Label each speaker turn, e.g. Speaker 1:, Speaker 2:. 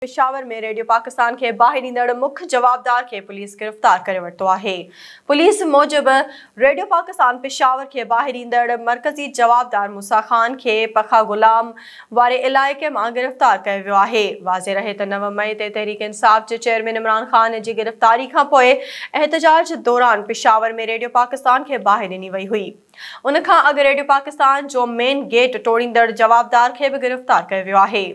Speaker 1: पिशावर में रेडियो पाकिस्तान खे बाहिरींदड़ मुख्य जवाबदार के पुलिस गिरफ़्तार कर वरितो है पुलिस मूजिबि रेडियो पाकिस्तान पिशावर खे बाहिरींदड़ मर्कज़ी जवाबदार मूसा ख़ान खे पखा ग़ुलाम वारे इलाक़े मां गिरफ़्तार कयो वियो आहे वाज़े रहे त नव मई ते तहरीक इंसाफ़ के चेयरमैन इमरान ख़ान की गिरफ़्तारी का एहतजाज दौरान पिशावर में रेडियो पाकिस्तान के बाहि ॾिनी वई हुई उन रेडियो पाकिस्तान जो मेन गेट टोड़ींदड़ जवाबदार खे बि गिरफ़्तार कयो वियो आहे